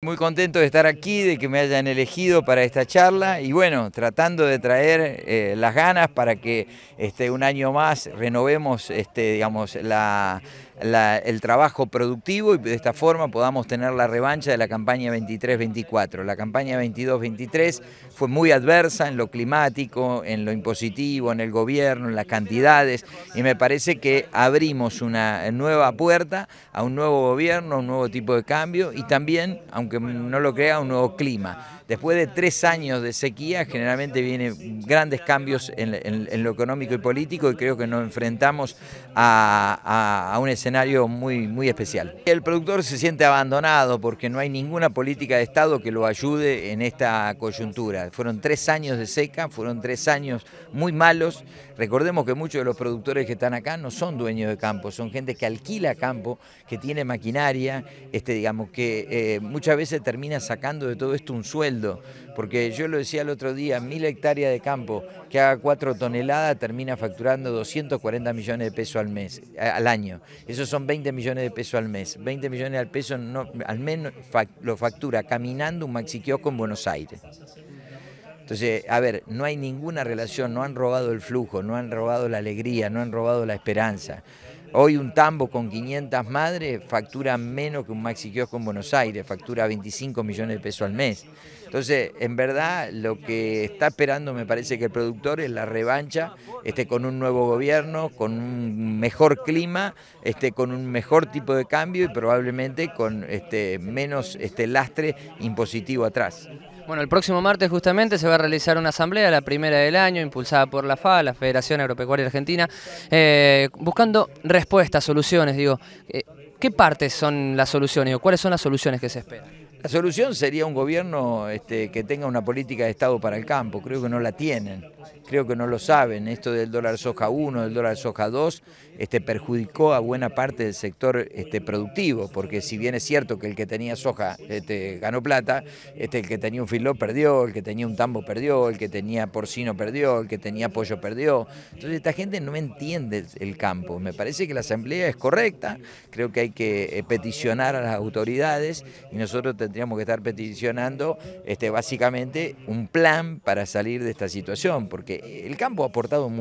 Muy contento de estar aquí, de que me hayan elegido para esta charla y bueno, tratando de traer eh, las ganas para que este, un año más renovemos este, digamos, el trabajo productivo y de esta forma podamos tener la revancha de la campaña 23-24. La campaña 22-23 fue muy adversa en lo climático, en lo impositivo, en el gobierno, en las cantidades y me parece que abrimos una nueva puerta a un nuevo gobierno, a un nuevo tipo de cambio y también, aunque aunque no lo crea, un nuevo clima. Después de tres años de sequía, generalmente vienen grandes cambios en, lo económico y político y creo que nos enfrentamos a, un escenario muy, muy especial. El productor se siente abandonado porque no hay ninguna política de Estado que lo ayude en esta coyuntura. Fueron tres años de seca, fueron tres años muy malos. Recordemos que muchos de los productores que están acá no son dueños de campo, son gente que alquila campo, que tiene maquinaria, este, digamos, que eh, muchas veces termina sacando de todo esto un sueldo porque yo lo decía el otro día, mil hectáreas de campo que haga cuatro toneladas termina facturando 240 millones de pesos al mes, al año. Esos son 20 millones de pesos al mes. 20 millones al peso al menos lo factura caminando un maxi con en Buenos Aires. Entonces, a ver, no hay ninguna relación, no han robado el flujo, no han robado la alegría, no han robado la esperanza. Hoy un tambo con 500 madres factura menos que un maxi kiosco en Buenos Aires, factura 25 millones de pesos al mes. Entonces, en verdad, lo que está esperando, me parece que el productor es la revancha, esté con un nuevo gobierno, con un mejor clima, este, con un mejor tipo de cambio y probablemente con este, menos este, lastre impositivo atrás. Bueno, el próximo martes justamente se va a realizar una asamblea, la primera del año, impulsada por la FA, la Federación Agropecuaria Argentina, eh, buscando respuestas, soluciones, digo. Eh, ¿Qué partes son las soluciones o cuáles son las soluciones que se esperan? La solución sería un gobierno este, que tenga una política de Estado para el campo. Creo que no la tienen, creo que no lo saben. Esto del dólar soja 1, del dólar soja 2, este, perjudicó a buena parte del sector este, productivo, porque si bien es cierto que el que tenía soja este, ganó plata, este, el que tenía un filó perdió, el que tenía un tambo perdió, el que tenía porcino perdió, el que tenía pollo perdió. Entonces esta gente no entiende el campo. Me parece que la asamblea es correcta, creo que hay que eh, peticionar a las autoridades y nosotros tenemos tendríamos que estar peticionando este, básicamente un plan para salir de esta situación, porque el campo ha aportado mucho.